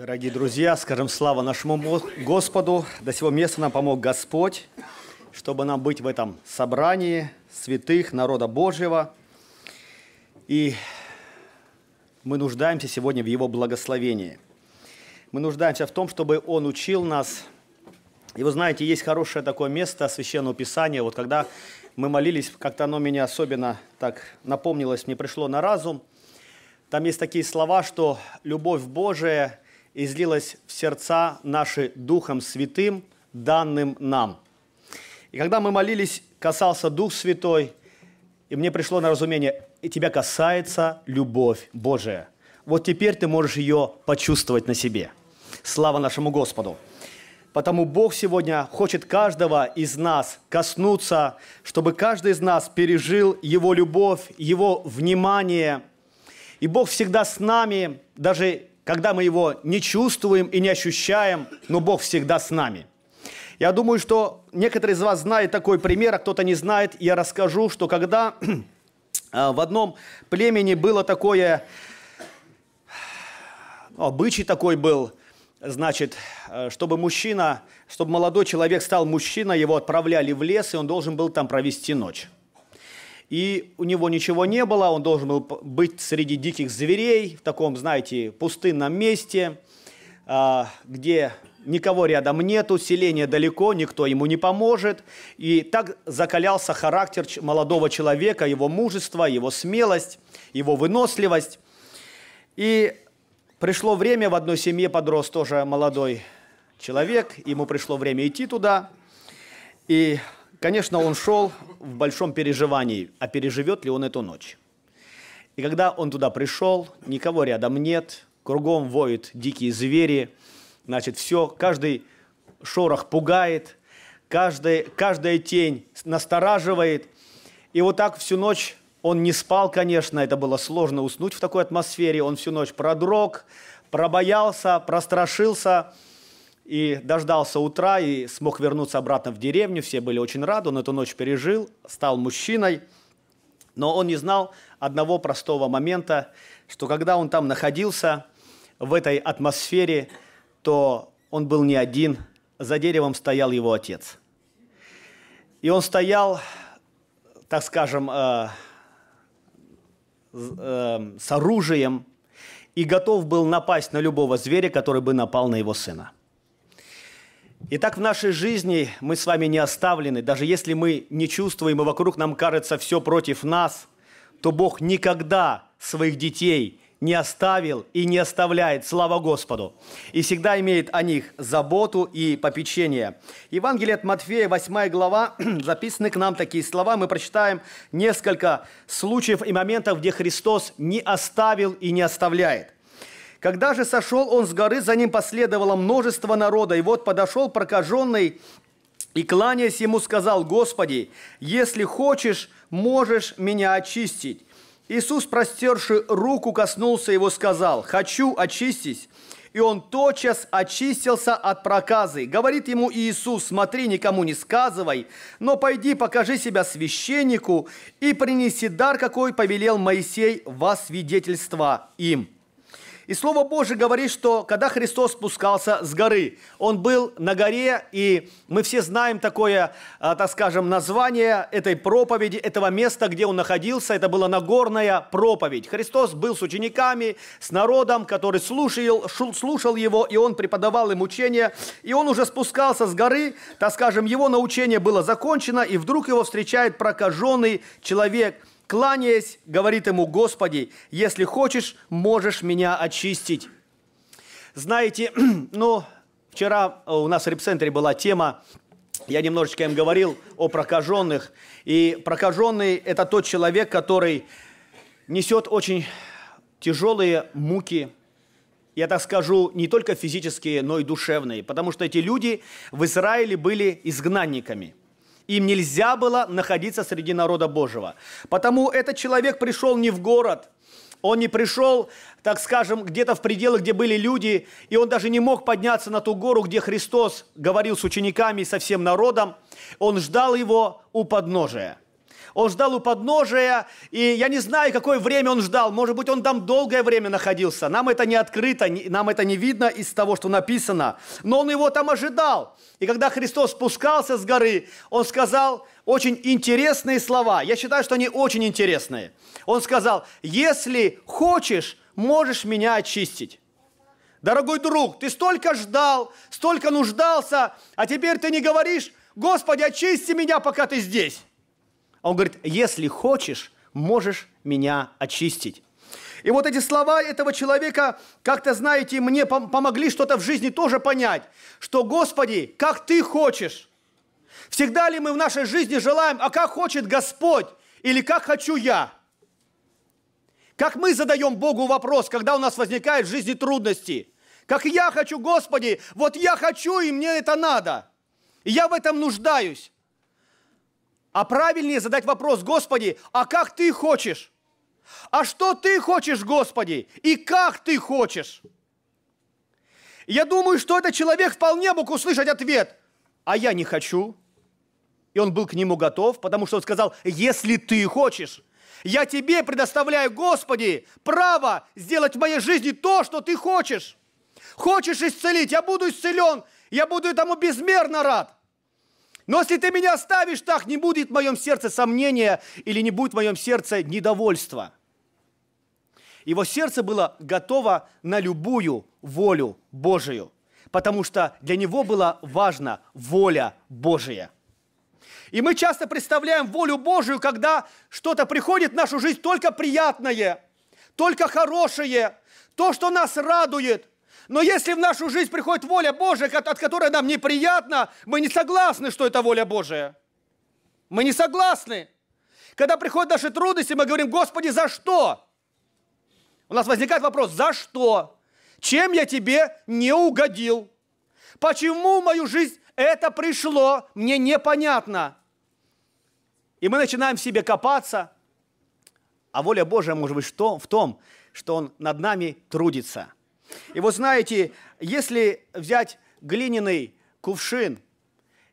Дорогие друзья, скажем слава нашему Господу. До сего места нам помог Господь, чтобы нам быть в этом собрании святых народа Божьего. И мы нуждаемся сегодня в Его благословении. Мы нуждаемся в том, чтобы Он учил нас. И вы знаете, есть хорошее такое место Священного Писания. Вот когда мы молились, как-то оно меня особенно так напомнилось, мне пришло на разум. Там есть такие слова, что любовь Божия и в сердца наши Духом Святым, данным нам. И когда мы молились, касался Дух Святой, и мне пришло на разумение, и тебя касается любовь Божия. Вот теперь ты можешь ее почувствовать на себе. Слава нашему Господу! Потому Бог сегодня хочет каждого из нас коснуться, чтобы каждый из нас пережил Его любовь, Его внимание. И Бог всегда с нами, даже когда мы его не чувствуем и не ощущаем, но Бог всегда с нами. Я думаю, что некоторые из вас знают такой пример, а кто-то не знает. Я расскажу, что когда э, в одном племени было такое, ну, обычай такой был, значит, э, чтобы мужчина, чтобы молодой человек стал мужчиной, его отправляли в лес, и он должен был там провести ночь и у него ничего не было, он должен был быть среди диких зверей, в таком, знаете, пустынном месте, а, где никого рядом нет, селение далеко, никто ему не поможет. И так закалялся характер молодого человека, его мужество, его смелость, его выносливость. И пришло время, в одной семье подрос тоже молодой человек, ему пришло время идти туда. И Конечно, он шел в большом переживании, а переживет ли он эту ночь. И когда он туда пришел, никого рядом нет, кругом воют дикие звери, значит, все, каждый шорох пугает, каждый, каждая тень настораживает. И вот так всю ночь он не спал, конечно, это было сложно уснуть в такой атмосфере, он всю ночь продрог, пробоялся, прострашился – и дождался утра и смог вернуться обратно в деревню. Все были очень рады, он эту ночь пережил, стал мужчиной. Но он не знал одного простого момента, что когда он там находился, в этой атмосфере, то он был не один, за деревом стоял его отец. И он стоял, так скажем, э, э, с оружием и готов был напасть на любого зверя, который бы напал на его сына – Итак, в нашей жизни мы с вами не оставлены. Даже если мы не чувствуем, и вокруг нам кажется все против нас, то Бог никогда своих детей не оставил и не оставляет, слава Господу, и всегда имеет о них заботу и попечение. Евангелие от Матфея, 8 глава, записаны к нам такие слова. Мы прочитаем несколько случаев и моментов, где Христос не оставил и не оставляет – когда же сошел он с горы, за ним последовало множество народа. И вот подошел прокаженный и, кланяясь ему, сказал, «Господи, если хочешь, можешь меня очистить». Иисус, простерши руку, коснулся его, сказал, «Хочу очистить». И он тотчас очистился от проказы. Говорит ему Иисус, смотри, никому не сказывай, но пойди, покажи себя священнику и принеси дар, какой повелел Моисей во свидетельство им». И Слово Божье говорит, что когда Христос спускался с горы, Он был на горе, и мы все знаем такое, а, так скажем, название этой проповеди, этого места, где Он находился, это была Нагорная проповедь. Христос был с учениками, с народом, который слушал, слушал Его, и Он преподавал им учение, и Он уже спускался с горы, так скажем, Его научение было закончено, и вдруг Его встречает прокаженный человек – Кланяясь, говорит ему, Господи, если хочешь, можешь меня очистить. Знаете, ну, вчера у нас в репцентре была тема, я немножечко им говорил о прокаженных. И прокаженный – это тот человек, который несет очень тяжелые муки, я так скажу, не только физические, но и душевные, потому что эти люди в Израиле были изгнанниками – им нельзя было находиться среди народа Божьего. Потому этот человек пришел не в город, он не пришел, так скажем, где-то в пределах, где были люди, и он даже не мог подняться на ту гору, где Христос говорил с учениками и со всем народом. Он ждал его у подножия он ждал у подножия, и я не знаю, какое время он ждал. Может быть, он там долгое время находился. Нам это не открыто, нам это не видно из того, что написано. Но он его там ожидал. И когда Христос спускался с горы, он сказал очень интересные слова. Я считаю, что они очень интересные. Он сказал, если хочешь, можешь меня очистить. Дорогой друг, ты столько ждал, столько нуждался, а теперь ты не говоришь, Господи, очисти меня, пока ты здесь. А он говорит, если хочешь, можешь меня очистить. И вот эти слова этого человека, как-то, знаете, мне помогли что-то в жизни тоже понять, что, Господи, как Ты хочешь. Всегда ли мы в нашей жизни желаем, а как хочет Господь или как хочу я? Как мы задаем Богу вопрос, когда у нас возникают в жизни трудности? Как я хочу, Господи, вот я хочу, и мне это надо. И я в этом нуждаюсь. А правильнее задать вопрос, Господи, а как ты хочешь? А что ты хочешь, Господи? И как ты хочешь? Я думаю, что этот человек вполне мог услышать ответ. А я не хочу. И он был к нему готов, потому что он сказал, если ты хочешь, я тебе предоставляю, Господи, право сделать в моей жизни то, что ты хочешь. Хочешь исцелить, я буду исцелен, я буду этому безмерно рад. Но если ты меня оставишь так, не будет в моем сердце сомнения или не будет в моем сердце недовольства. Его сердце было готово на любую волю Божию, потому что для него была важна воля Божия. И мы часто представляем волю Божию, когда что-то приходит в нашу жизнь только приятное, только хорошее, то, что нас радует, но если в нашу жизнь приходит воля Божия, от которой нам неприятно, мы не согласны, что это воля Божия. Мы не согласны. Когда приходят наши трудности, мы говорим, Господи, за что? У нас возникает вопрос, за что? Чем я тебе не угодил? Почему в мою жизнь это пришло, мне непонятно. И мы начинаем в себе копаться, а воля Божья может быть что? в том, что Он над нами трудится – и вот знаете, если взять глиняный кувшин,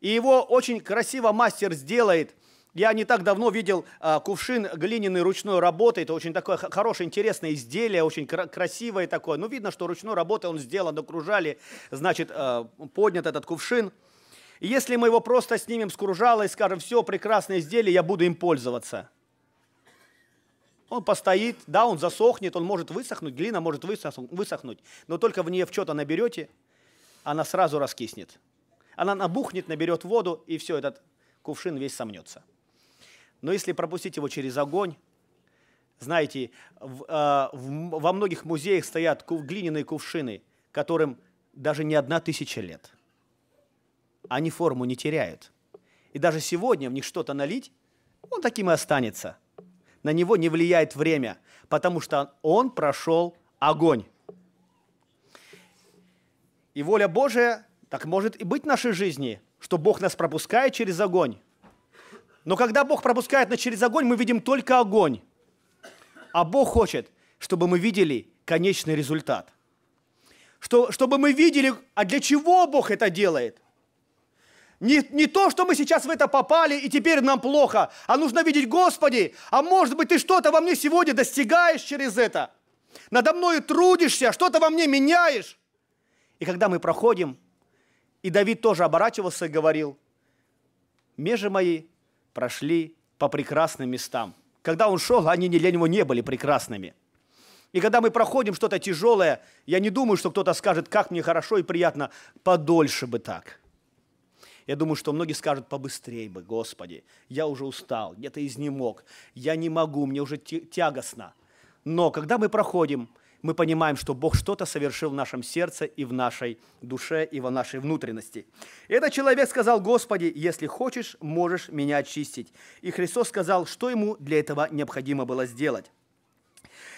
и его очень красиво мастер сделает – я не так давно видел а, кувшин глиняной ручной работы. Это очень такое хорошее, интересное изделие, очень кра- красивое такое. Ну, видно, что ручной работы он сделан, окружали, значит, а, поднят этот кувшин. И если мы его просто снимем с кружала и скажем, все, прекрасное изделие, я буду им пользоваться. Он постоит, да, он засохнет, он может высохнуть, глина может высохнуть, но только в нее в что-то наберете, она сразу раскиснет. Она набухнет, наберет воду, и все, этот кувшин весь сомнется. Но если пропустить его через огонь, знаете, в, э, в, во многих музеях стоят глиняные кувшины, которым даже не одна тысяча лет. Они форму не теряют. И даже сегодня в них что-то налить, он таким и останется – на него не влияет время, потому что он прошел огонь. И воля Божия так может и быть в нашей жизни, что Бог нас пропускает через огонь. Но когда Бог пропускает нас через огонь, мы видим только огонь. А Бог хочет, чтобы мы видели конечный результат. Что, чтобы мы видели, а для чего Бог это делает. Не, не то, что мы сейчас в это попали, и теперь нам плохо, а нужно видеть Господи, а может быть, ты что-то во мне сегодня достигаешь через это. Надо мною трудишься, что-то во мне меняешь. И когда мы проходим, и Давид тоже оборачивался и говорил, «Межи мои прошли по прекрасным местам». Когда он шел, они для него не были прекрасными. И когда мы проходим что-то тяжелое, я не думаю, что кто-то скажет, как мне хорошо и приятно, подольше бы так – я думаю, что многие скажут побыстрее бы, Господи, я уже устал, где-то изнемог, я не могу, мне уже тягостно. Но когда мы проходим, мы понимаем, что Бог что-то совершил в нашем сердце и в нашей душе, и в нашей внутренности. Этот человек сказал, Господи, если хочешь, можешь меня очистить. И Христос сказал, что ему для этого необходимо было сделать.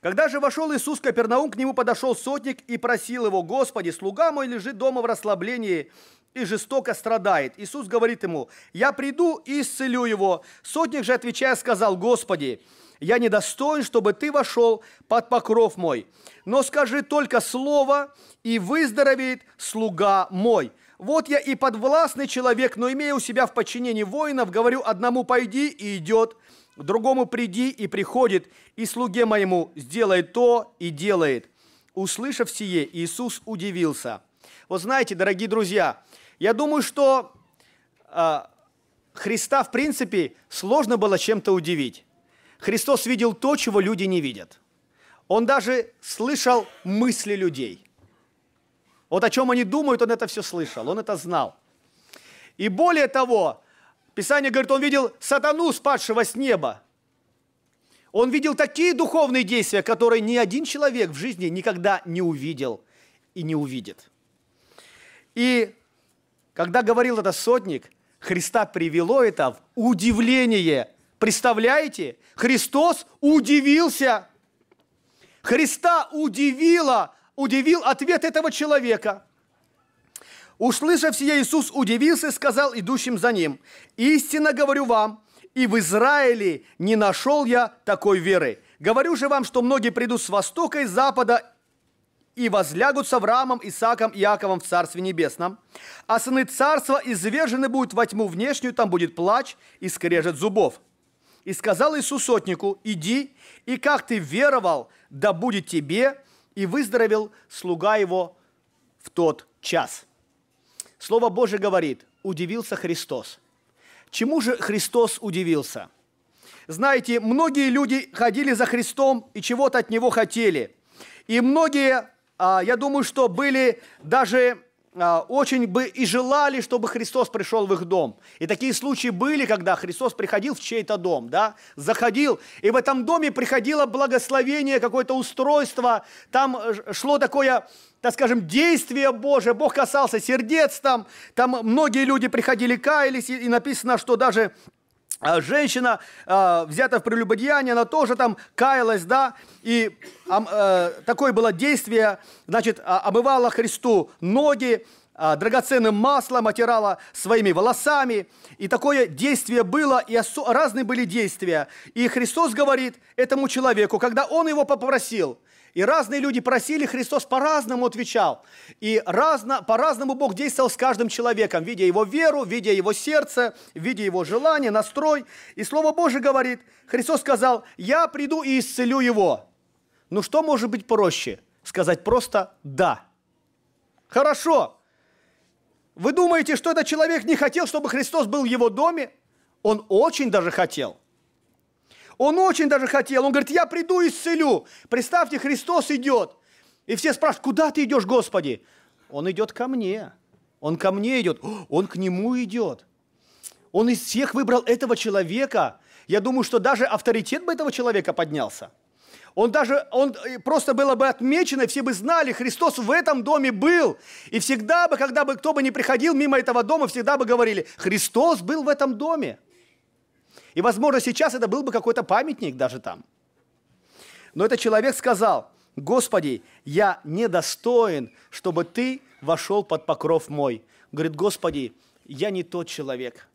Когда же вошел Иисус Капернаум, к нему подошел сотник и просил его, «Господи, слуга мой лежит дома в расслаблении, и жестоко страдает. Иисус говорит ему, я приду и исцелю его. Сотник же, отвечая, сказал, Господи, я недостоин, чтобы ты вошел под покров мой. Но скажи только слово, и выздоровеет слуга мой. Вот я и подвластный человек, но имея у себя в подчинении воинов, говорю одному пойди и идет, другому приди и приходит, и слуге моему сделает то и делает. Услышав сие, Иисус удивился. Вот знаете, дорогие друзья, я думаю, что э, Христа, в принципе, сложно было чем-то удивить. Христос видел то, чего люди не видят. Он даже слышал мысли людей. Вот о чем они думают, он это все слышал, он это знал. И более того, Писание говорит, он видел сатану, спадшего с неба. Он видел такие духовные действия, которые ни один человек в жизни никогда не увидел и не увидит. И когда говорил это сотник, Христа привело это в удивление. Представляете? Христос удивился. Христа удивило, удивил ответ этого человека. Услышав сие, Иисус удивился и сказал идущим за ним, «Истинно говорю вам, и в Израиле не нашел я такой веры. Говорю же вам, что многие придут с востока и с запада и возлягут с Авраамом, Исааком, Иаковом в Царстве Небесном. А сыны царства извержены будут во тьму внешнюю, там будет плач и скрежет зубов. И сказал Иисус сотнику, иди, и как ты веровал, да будет тебе, и выздоровел слуга его в тот час. Слово Божие говорит, удивился Христос. Чему же Христос удивился? Знаете, многие люди ходили за Христом и чего-то от Него хотели. И многие а, я думаю, что были даже а, очень бы и желали, чтобы Христос пришел в их дом. И такие случаи были, когда Христос приходил в чей-то дом, да, заходил, и в этом доме приходило благословение, какое-то устройство, там шло такое, так скажем, действие Божие, Бог касался сердец там, там многие люди приходили, каялись, и написано, что даже а женщина а, взята в прелюбодеяние, она тоже там каялась, да, и э, такое было действие, значит, а, обывала Христу ноги, драгоценным маслом отирала своими волосами, и такое действие было, и разные были действия. И Христос говорит этому человеку, когда он его попросил – и разные люди просили, Христос по-разному отвечал. И разно, по-разному Бог действовал с каждым человеком, видя его веру, видя его сердце, видя его желание, настрой. И Слово Божие говорит, Христос сказал, я приду и исцелю его. Ну что может быть проще? Сказать просто «да». Хорошо. Вы думаете, что этот человек не хотел, чтобы Христос был в его доме? Он очень даже хотел – он очень даже хотел. Он говорит, я приду и исцелю. Представьте, Христос идет. И все спрашивают, куда ты идешь, Господи? Он идет ко мне. Он ко мне идет. Он к нему идет. Он из всех выбрал этого человека. Я думаю, что даже авторитет бы этого человека поднялся. Он даже, он э, просто было бы отмечено, все бы знали, Христос в этом доме был. И всегда бы, когда бы кто бы не приходил мимо этого дома, всегда бы говорили, Христос был в этом доме. И, возможно, сейчас это был бы какой-то памятник даже там. Но этот человек сказал, «Господи, я недостоин, чтобы Ты вошел под покров мой». Говорит, «Господи, я не тот человек.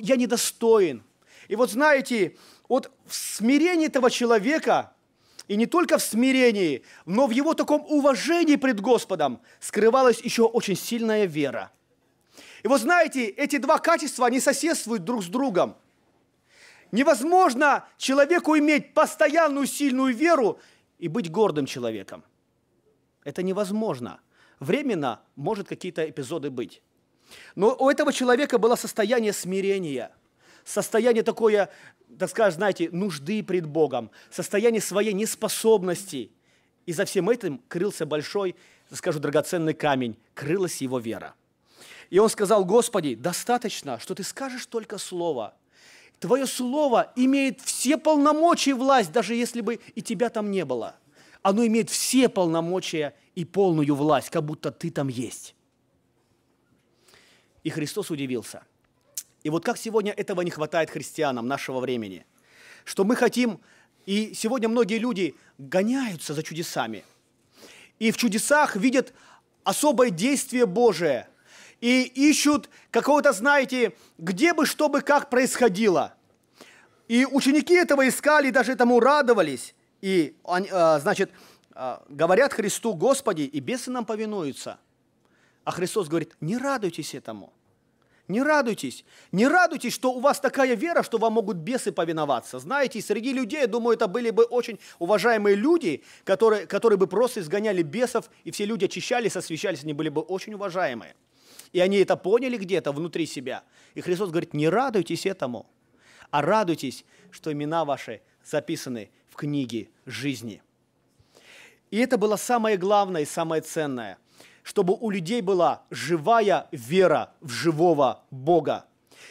Я недостоин». И вот знаете, вот в смирении этого человека, и не только в смирении, но в его таком уважении пред Господом скрывалась еще очень сильная вера – и вот знаете, эти два качества, они соседствуют друг с другом. Невозможно человеку иметь постоянную сильную веру и быть гордым человеком. Это невозможно. Временно может какие-то эпизоды быть. Но у этого человека было состояние смирения, состояние такое, так скажем, знаете, нужды пред Богом, состояние своей неспособности. И за всем этим крылся большой, скажу, драгоценный камень, крылась его вера. И он сказал, Господи, достаточно, что ты скажешь только слово. Твое слово имеет все полномочия и власть, даже если бы и тебя там не было. Оно имеет все полномочия и полную власть, как будто ты там есть. И Христос удивился. И вот как сегодня этого не хватает христианам нашего времени, что мы хотим, и сегодня многие люди гоняются за чудесами, и в чудесах видят особое действие Божие, и ищут какого-то, знаете, где бы, что бы, как происходило. И ученики этого искали, даже этому радовались. И, а, значит, а, говорят Христу, Господи, и бесы нам повинуются. А Христос говорит, не радуйтесь этому. Не радуйтесь. Не радуйтесь, что у вас такая вера, что вам могут бесы повиноваться. Знаете, среди людей, я думаю, это были бы очень уважаемые люди, которые, которые бы просто изгоняли бесов, и все люди очищались, освещались, они были бы очень уважаемые. И они это поняли где-то внутри себя. И Христос говорит, не радуйтесь этому, а радуйтесь, что имена ваши записаны в книге жизни. И это было самое главное и самое ценное, чтобы у людей была живая вера в живого Бога.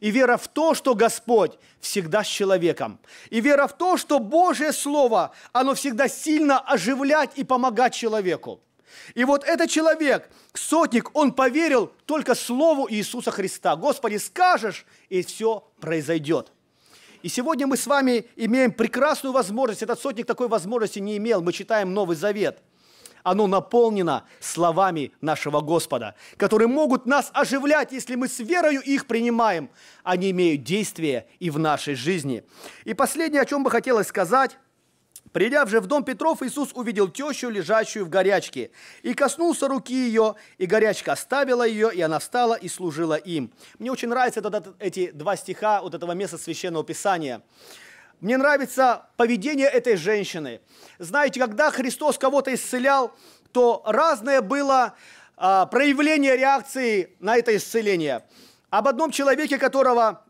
И вера в то, что Господь всегда с человеком. И вера в то, что Божье Слово, оно всегда сильно оживлять и помогать человеку. И вот этот человек, сотник, он поверил только слову Иисуса Христа. Господи, скажешь, и все произойдет. И сегодня мы с вами имеем прекрасную возможность. Этот сотник такой возможности не имел. Мы читаем Новый Завет. Оно наполнено словами нашего Господа, которые могут нас оживлять, если мы с верою их принимаем. Они имеют действие и в нашей жизни. И последнее, о чем бы хотелось сказать, Придя же в дом Петров, Иисус увидел тещу, лежащую в горячке, и коснулся руки ее, и горячка оставила ее, и она встала и служила им. Мне очень нравятся вот эти два стиха вот этого места Священного Писания. Мне нравится поведение этой женщины. Знаете, когда Христос кого-то исцелял, то разное было а, проявление реакции на это исцеление. Об одном человеке, которого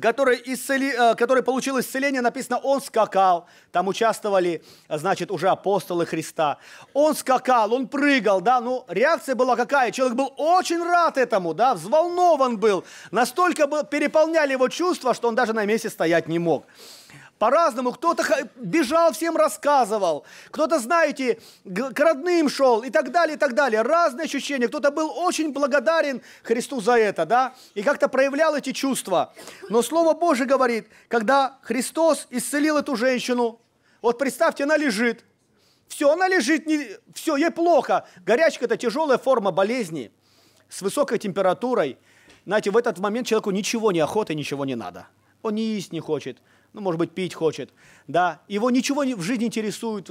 который, исцели, э, который получил исцеление, написано, он скакал. Там участвовали, значит, уже апостолы Христа. Он скакал, он прыгал, да, ну, реакция была какая? Человек был очень рад этому, да, взволнован был. Настолько был, переполняли его чувства, что он даже на месте стоять не мог по-разному. Кто-то бежал, всем рассказывал. Кто-то, знаете, к родным шел и так далее, и так далее. Разные ощущения. Кто-то был очень благодарен Христу за это, да, и как-то проявлял эти чувства. Но Слово Божие говорит, когда Христос исцелил эту женщину, вот представьте, она лежит, все, она лежит, не, все, ей плохо. Горячка – это тяжелая форма болезни с высокой температурой. Знаете, в этот момент человеку ничего не охота, ничего не надо. Он не есть не хочет, ну, может быть, пить хочет, да, его ничего в жизни интересует,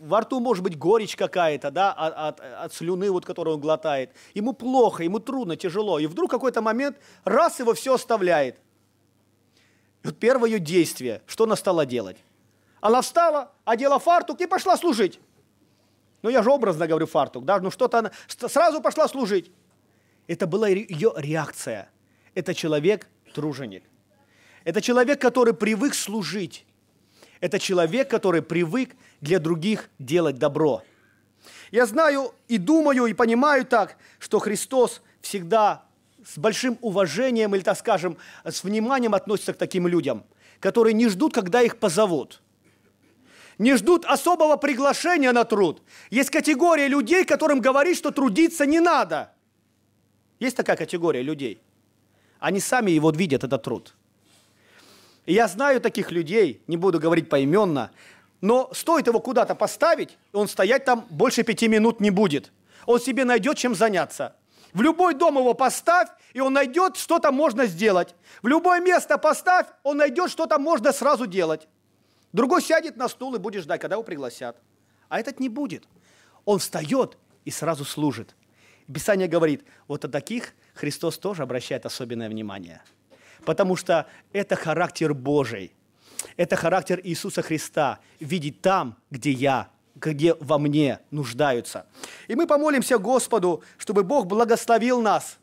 во рту может быть горечь какая-то, да, от, а, а, от, от слюны, вот, которую он глотает, ему плохо, ему трудно, тяжело, и вдруг какой-то момент, раз его все оставляет. И вот первое ее действие, что она стала делать? Она встала, одела фартук и пошла служить. Ну, я же образно говорю фартук, да, ну, что-то она сразу пошла служить. Это была ее реакция. Это человек-труженик. Это человек, который привык служить. Это человек, который привык для других делать добро. Я знаю и думаю, и понимаю так, что Христос всегда с большим уважением, или, так скажем, с вниманием относится к таким людям, которые не ждут, когда их позовут. Не ждут особого приглашения на труд. Есть категория людей, которым говорит, что трудиться не надо. Есть такая категория людей. Они сами его видят, этот труд – и я знаю таких людей, не буду говорить поименно, но стоит его куда-то поставить, он стоять там больше пяти минут не будет. Он себе найдет чем заняться. В любой дом его поставь, и он найдет, что там можно сделать. В любое место поставь, он найдет, что там можно сразу делать. Другой сядет на стул и будет ждать, когда его пригласят. А этот не будет. Он встает и сразу служит. Писание говорит, вот о таких Христос тоже обращает особенное внимание – потому что это характер Божий. Это характер Иисуса Христа. Видеть там, где я, где во мне нуждаются. И мы помолимся Господу, чтобы Бог благословил нас,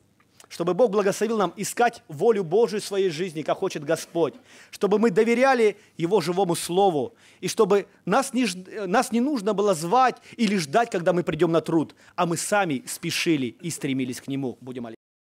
чтобы Бог благословил нам искать волю Божию в своей жизни, как хочет Господь, чтобы мы доверяли Его живому Слову, и чтобы нас не, нас не нужно было звать или ждать, когда мы придем на труд, а мы сами спешили и стремились к Нему. Будем молиться.